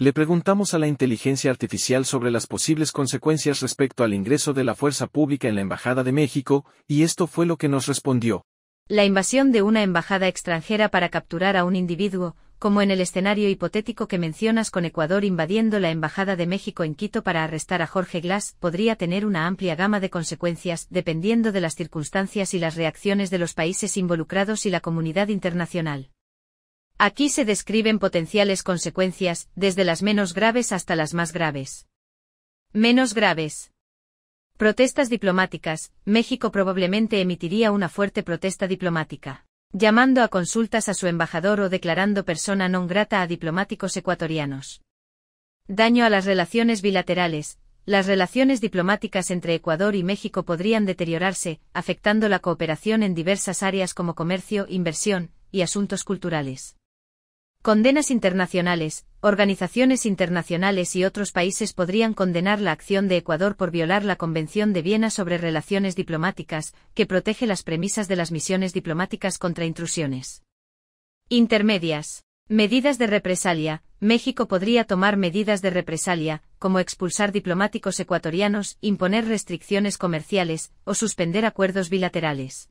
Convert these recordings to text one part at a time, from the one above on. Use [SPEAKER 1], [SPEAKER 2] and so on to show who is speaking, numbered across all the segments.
[SPEAKER 1] Le preguntamos a la inteligencia artificial sobre las posibles consecuencias respecto al ingreso de la fuerza pública en la Embajada de México, y esto fue lo que nos respondió. La invasión de una embajada extranjera para capturar a un individuo, como en el escenario hipotético que mencionas con Ecuador invadiendo la Embajada de México en Quito para arrestar a Jorge Glass, podría tener una amplia gama de consecuencias, dependiendo de las circunstancias y las reacciones de los países involucrados y la comunidad internacional. Aquí se describen potenciales consecuencias, desde las menos graves hasta las más graves. Menos graves. Protestas diplomáticas. México probablemente emitiría una fuerte protesta diplomática, llamando a consultas a su embajador o declarando persona non grata a diplomáticos ecuatorianos. Daño a las relaciones bilaterales. Las relaciones diplomáticas entre Ecuador y México podrían deteriorarse, afectando la cooperación en diversas áreas como comercio, inversión y asuntos culturales. Condenas internacionales, organizaciones internacionales y otros países podrían condenar la acción de Ecuador por violar la Convención de Viena sobre Relaciones Diplomáticas, que protege las premisas de las misiones diplomáticas contra intrusiones. Intermedias. Medidas de represalia. México podría tomar medidas de represalia, como expulsar diplomáticos ecuatorianos, imponer restricciones comerciales, o suspender acuerdos bilaterales.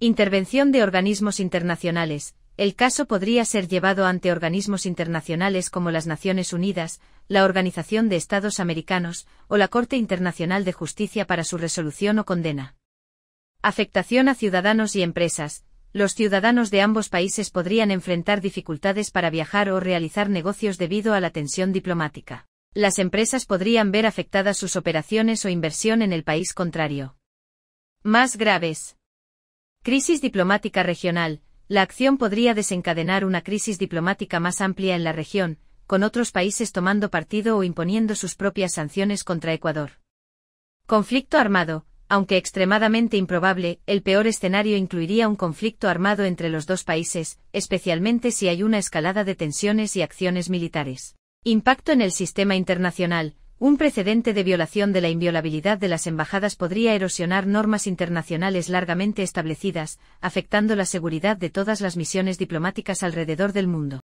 [SPEAKER 1] Intervención de organismos internacionales. El caso podría ser llevado ante organismos internacionales como las Naciones Unidas, la Organización de Estados Americanos o la Corte Internacional de Justicia para su resolución o condena. Afectación a ciudadanos y empresas. Los ciudadanos de ambos países podrían enfrentar dificultades para viajar o realizar negocios debido a la tensión diplomática. Las empresas podrían ver afectadas sus operaciones o inversión en el país contrario. Más graves. Crisis diplomática regional la acción podría desencadenar una crisis diplomática más amplia en la región, con otros países tomando partido o imponiendo sus propias sanciones contra Ecuador. Conflicto armado, aunque extremadamente improbable, el peor escenario incluiría un conflicto armado entre los dos países, especialmente si hay una escalada de tensiones y acciones militares. Impacto en el sistema internacional, un precedente de violación de la inviolabilidad de las embajadas podría erosionar normas internacionales largamente establecidas, afectando la seguridad de todas las misiones diplomáticas alrededor del mundo.